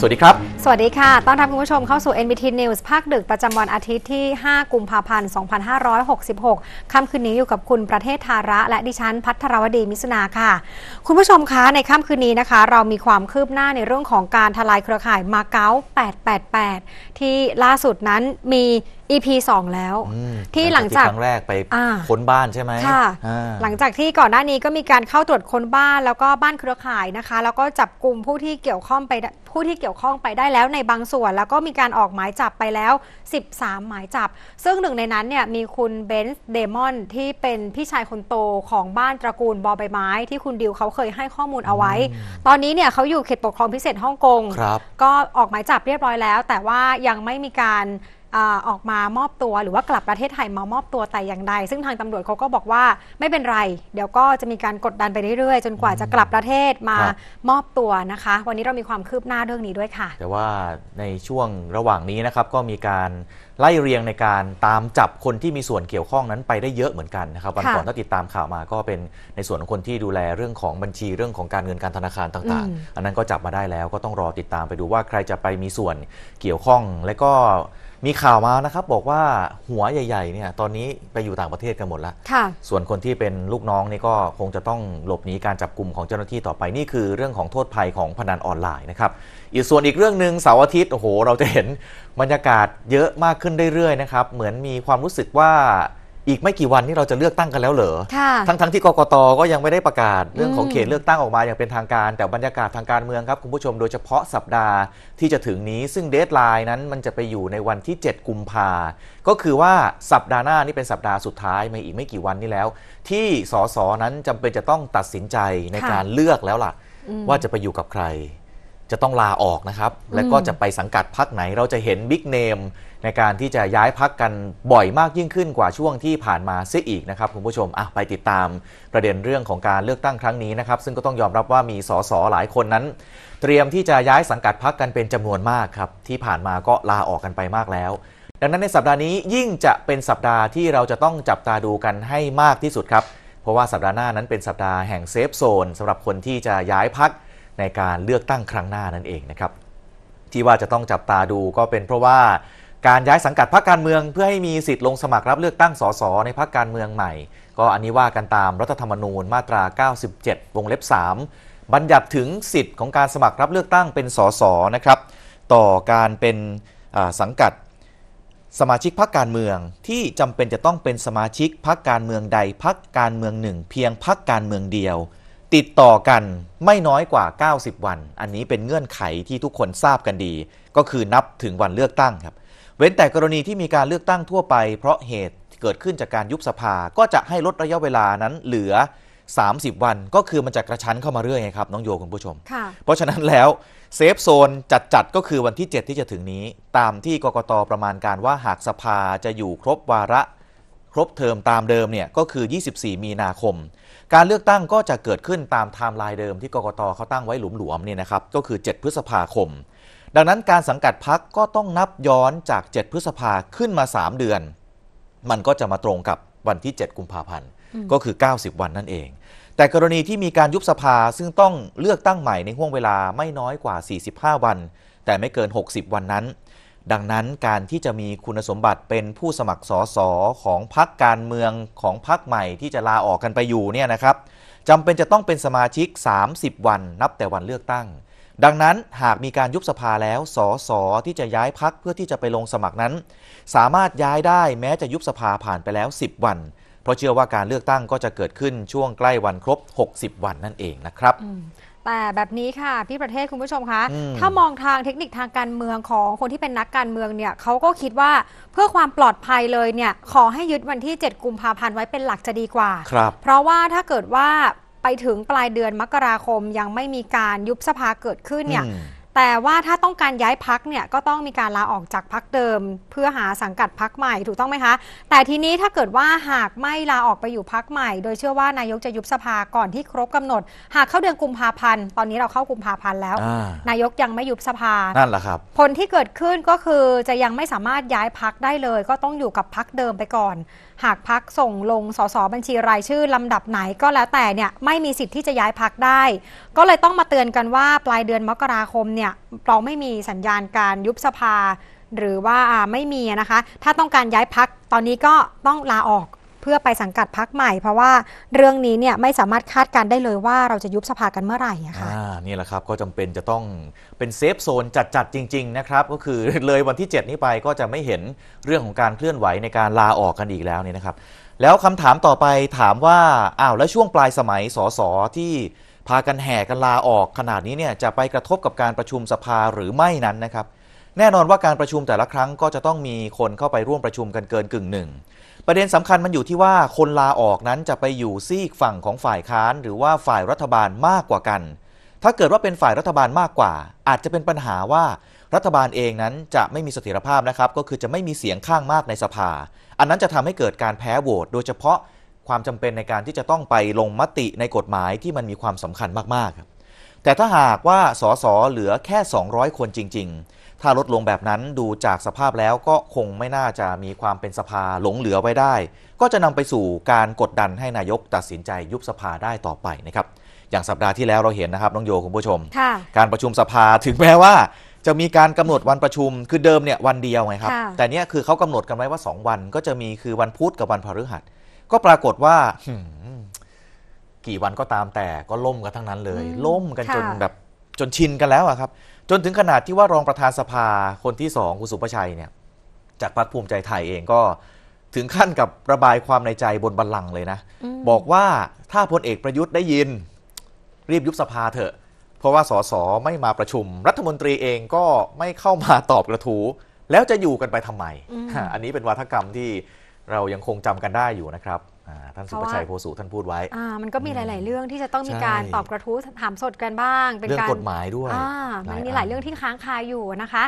สวัสดีครับสวัสดีค่ะ ต้อนรับคุณผู้ชมเข้าสู่ NBT News ภาคดึกประจำวันอาทิตย์ที่ 5 กุมภาพันธ์ 2566 ค่ำคืนนี้อยู่กับคุณประเทศธาระ และดิฉันพัทรวดีมิสนาค่ะ คุณผู้ชมคะ ในค่ำคืนนี้นะคะ เรามีความคืบหน้าในเรื่องของการทลายเครือข่ายมาเก๊า 888 ที่ล่าสุดนั้นมี EP 2 แล้วที่หลังจากครั้งแรกไปค้นบ้านใช่ไหมค่ะหลังจากที่ก่อนหน้านี้ก็มีการเข้าตรวจค้นบ้านแล้วก็บ้านเครือข่ายนะคะแล้วก็จับกลุ่มผู้ที่เกี่ยวข้องไปผู้ที่เกี่ยวข้องไปได้แล้วในบางส่วนแล้วก็มีการออกหมายจับไปแล้ว 13 หมายจับ ซึ่งหนึ่งในนั้นเนี่ยมีคุณเบนส์เดมอนที่เป็นพี่ชายคนโตของบ้านตระกูลบอใบไม้ ที่คุณดิวเขาเคยให้ข้อมูลเอาไว้ ตอนนี้เนี่ยเขาอยู่เขตปกครองพิเศษฮ่องกง ก็ออกหมายจับเรียบร้อยแล้วแต่ว่ายังไม่มีการออกมามอบตัวหรือว่ากลับประเทศไทยมามอบตัวแต่อย่างใดซึ่งทางตำรวจเขาก็บอกว่าไม่เป็นไร เดี๋ยวก็จะมีการกดดันไปเรื่อยๆ จนกว่าจะกลับประเทศมามอบตัวนะคะ วันนี้เรามีความคืบหน้าเรื่องนี้ด้วยค่ะ แต่ว่าในช่วงระหว่างนี้นะครับก็มีการไล่เรียงในการตามจับคนที่มีส่วนเกี่ยวข้องนั้นไปได้เยอะเหมือนกันนะครับวันก่อนถ้าติดตามข่าวมา ก็เป็นในส่วนของคนที่ดูแลเรื่องของบัญชีเรื่องของการเงินการธนาคารต่างๆ อันนั้นก็จับมาได้แล้วก็ต้องรอติดตามไปดูว่าใครจะไปมีส่วนเกี่ยวข้องและก็มีข่าวมานะครับบอกว่าหัวใหญ่ๆ เนี่ย ตอนนี้ไปอยู่ต่างประเทศกันหมดแล้วค่ะส่วนคนที่เป็นลูกน้องนี่ก็คงจะต้องหลบหนีการจับกลุ่มของเจ้าหน้าที่ต่อไปนี่คือเรื่องของโทษภัยของพนันออนไลน์นะครับ อีกส่วนอีกเรื่องหนึ่งเสาร์อาทิตย์ โอ้โห เราจะเห็นบรรยากาศเยอะมากขึ้นเรื่อยๆนะครับ เหมือนมีความรู้สึกว่าอีกไม่กี่วันนี่เราจะเลือกตั้งกันแล้วเหรอทั้งทั้งที่กกตก็ยังไม่ได้ประกาศ เรื่องของเขตเลือกตั้งออกมาอย่างเป็นทางการแต่บรรยากาศทางการเมืองครับคุณผู้ชม โดยเฉพาะสัปดาห์ที่จะถึงนี้ซึ่งเดทไลน์นั้นมันจะไปอยู่ในวันที่ 7 กุมภาก็คือว่าสัปดาห์หน้านี่เป็นสัปดาห์สุดท้ายไม่อีกไม่กี่วันนี้แล้ว ที่สสนั้นจำเป็นจะต้องตัดสินใจในการเลือกแล้วล่ะ ว่าจะไปอยู่กับใคร จะต้องลาออกนะครับ และก็จะไปสังกัดพักไหน เราจะเห็นบิ๊กเนมในการที่จะย้ายพักกันบ่อยมากยิ่งขึ้นกว่าช่วงที่ผ่านมาซิอีกนะครับคุณผู้ชมไปติดตามประเด็นเรื่องของการเลือกตั้งครั้งนี้นะครับ ซึ่งก็ต้องยอมรับว่ามีสสหลายคนนั้น เตรียมที่จะย้ายสังกัดพักกันเป็นจำนวนมากครับที่ผ่านมาก็ลาออกกันไปมากแล้ว ดังนั้นในสัปดาห์นี้ยิ่งจะเป็นสัปดาห์ที่เราจะต้องจับตาดูกันให้มากที่สุดครับ เพราะว่าสัปดาห์หน้านั้นเป็นสัปดาห์แห่งเซฟโซนสำหรับคนที่จะย้ายพักในการเลือกตั้งครั้งหน้านั่นเองนะครับ ที่ว่าจะต้องจับตาดูก็เป็น เพราะว่าการย้ายสังกัดพรรคการเมืองเพื่อให้มีสิทธิ์ลงสมัครรับเลือกตั้งสส ในพรรคการเมืองใหม่ ก็อันนี้ว่ากันตามรัฐธรรมนูญ มาตรา 97วงเล็บ3บัญญัติถึงสิทธิ์ของการสมัครรับเลือกตั้งเป็นสส นะครับ ต่อการเป็นสังกัด สมาชิกพรรคการเมืองที่จำเป็นจะต้องเป็นสมาชิกพรรคการเมืองใดพรรคการเมืองหนึ่ง เพียงพรรคการเมืองเดียว ติดต่อกันไม่น้อยกว่า 90 วัน อันนี้เป็นเงื่อนไขที่ทุกคนทราบกันดี ก็คือนับถึงวันเลือกตั้งครับเว้นแต่กรณีที่มีการเลือกตั้งทั่วไปเพราะเหตุเกิดขึ้นจากการยุบสภาก็จะให้ลดระยะเวลานั้น เหลือ 30 วันก็คือมันจะกระชั้นเข้ามาเรื่อยไงครับ น้องโยคุณผู้ชม เพราะฉะนั้นแล้วเซฟโซนจัดๆก็คือวันที่ 7 ที่จะถึงนี้ตามที่กกตประมาณการว่าหากสภาจะอยู่ครบวาระ ครบเทอมตามเดิมเนี่ยก็คือ 24 มีนาคม การเลือกตั้งก็จะเกิดขึ้นตามไทม์ไลน์เดิมที่กกตเขาตั้งไว้หลุมหลวมเนี่ยนะครับก็คือ 7 พฤษภาคมดังนั้นการสังกัดพักก็ต้องนับย้อนจาก 7 พฤษภาขึ้นมา 3 เดือน มันก็จะมาตรงกับวันที่ 7 กุมภาพันธ์ ก็คือ 90 วันนั่นเอง แต่กรณีที่มีการยุบสภาซึ่งต้องเลือกตั้งใหม่ในห่วงเวลาไม่น้อยกว่า 45 วัน แต่ไม่เกิน 60 วันนั้น ดังนั้นการที่จะมีคุณสมบัติเป็นผู้สมัครสอสอของพักการเมืองของพักใหม่ที่จะลาออกกันไปอยู่เนี่ยนะครับจำเป็นจะต้องเป็นสมาชิก 30 วันนับแต่วันเลือกตั้งดังนั้นหากมีการยุบสภาแล้วสสที่จะย้ายพักเพื่อที่จะไปลงสมัครนั้น สามารถย้ายได้แม้จะยุบสภาผ่านไปแล้ว 10 วัน เพราะเชื่อว่าการเลือกตั้งก็จะเกิดขึ้นช่วงใกล้วันครบ 60 วันนั่นเองนะครับแต่แบบนี้ค่ะพี่ประเทศคุณผู้ชมคะถ้ามองทางเทคนิคทางการเมืองของคนที่เป็นนักการเมืองเนี่ยเขาก็คิดว่าเพื่อความปลอดภัยเลยเนี่ยขอให้ยึดวันที่ 7กุมภาพันธ์ไว้เป็นหลักจะดีกว่าเพราะว่าถ้าเกิดว่าไปถึงปลายเดือนมกราคมยังไม่มีการยุบสภาเกิดขึ้นเนี่ยแต่ว่าถ้าต้องการย้ายพักเนี่ยก็ต้องมีการลาออกจากพักเดิม เพื่อหาสังกัดพักใหม่ถูกต้องไหมคะ แต่ทีนี้ถ้าเกิดว่าหากไม่ลาออกไปอยู่พักใหม่ โดยเชื่อว่านายกจะยุบสภาก่อนที่ครบกำหนด หากเข้าเดือนกุมภาพันธ์ตอนนี้เราเข้ากุมภาพันธ์แล้ว นายกยังไม่ยุบสภานั่นแหละครับผลที่เกิดขึ้นก็คือจะยังไม่สามารถย้ายพักได้เลย ก็ต้องอยู่กับพักเดิมไปก่อนหากพักส่งลงสสบัญชีรายชื่อลำดับไหนก็แล้วแต่เนี่ยไม่มีสิทธิ์ที่จะย้ายพักได้ ก็เลยต้องมาเตือนกันว่าปลายเดือนมกราคมเนี่ยเราไม่มีสัญญาณการยุบสภาหรือว่าไม่มีนะคะถ้าต้องการย้ายพักตอนนี้ก็ต้องลาออกเพื่อไปสังกัดพักใหม่เพราะว่าเรื่องนี้เนี่ยไม่สามารถคาดการได้เลยว่าเราจะยุบสภากันเมื่อไหร่คะคะนี่แหละครับก็จำเป็นจะต้องเป็นเซฟโซนจัดๆจริง ๆนะครับ ก็คือเลยวันที่ 7 นี้ไปก็จะไม่เห็นเรื่องของการเคลื่อนไหวในการลาออกกันอีกแล้วนี่นะครับแล้วคำถามต่อไปถามว่าอ้าวแล้วช่วงปลายสมัยสสที่พากันแห่กันลาออกขนาดนี้เนี่ยจะไปกระทบกับการประชุมสภาหรือไม่นั้นนะครับ แน่นอนว่าการประชุมแต่ละครั้งก็จะต้องมีคนเข้าไปร่วมประชุมกันเกินกึ่งหนึ่งประเด็นสำคัญมันอยู่ที่ว่าคนลาออกนั้นจะไปอยู่ซีกฝั่งของฝ่ายค้านหรือว่าฝ่ายรัฐบาลมากกว่ากัน ถ้าเกิดว่าเป็นฝ่ายรัฐบาลมากกว่า อาจจะเป็นปัญหาว่ารัฐบาลเองนั้นจะไม่มีเสถียรภาพนะครับก็คือจะไม่มีเสียงข้างมากในสภา อันนั้นจะทำให้เกิดการแพ้โหวตโดยเฉพาะความจำเป็นในการที่จะต้องไปลงมติในกฎหมายที่มันมีความสำคัญมากๆครับแต่ถ้าหากว่าสสเหลือแค่ 200 คนจริง ๆถ้าลดลงแบบนั้นดูจากสภาพแล้วก็คงไม่น่าจะมีความเป็นสภาหลงเหลือไว้ได้ ก็จะนำไปสู่การกดดันให้นายกตัดสินใจยุบสภาได้ต่อไปนะครับ อย่างสัปดาห์ที่แล้วเราเห็นนะครับน้องโยคุณผู้ชมการประชุมสภาถึงแม้ว่า จะมีการกำหนดวันประชุมคือเดิมเนี่ยวันเดียวไงครับแต่เนี้ยคือเขากำหนดกันไว้ว่า 2 วันก็จะมีคือวันพุธกับวันพฤหัสก็ปรากฏว่ากี่วันก็ตามแต่ก็ล่มกันทั้งนั้นเลย ล่มกันจนแบบจนชินกันแล้วอะครับจนถึงขนาดที่ว่ารองประธานสภาคนที่สองคุณสุประชัยเนี่ยจากพรรคภูมิใจไทยเองก็ถึงขั้นกับระบายความในใจบนบัลลังก์เลยนะ บอกว่าถ้าพลเอกประยุทธ์ได้ยินรีบยุบสภาเถอะ เพราะว่าสสไม่มาประชุม รัฐมนตรีเองก็ไม่เข้ามาตอบกระทู้แล้วจะอยู่กันไปทำไม อันนี้เป็นวาทกรรมที่เรายังคงจำกันได้อยู่นะครับ ท่านสุประชัยโพสุท่านพูดไว้ มันก็มีหลาย ๆ เรื่องที่จะต้องมีการตอบกระทู้ถามสดกันบ้าง เป็นเรื่องกฎหมายด้วย มันมีหลายเรื่องที่ค้างคาอยู่นะคะ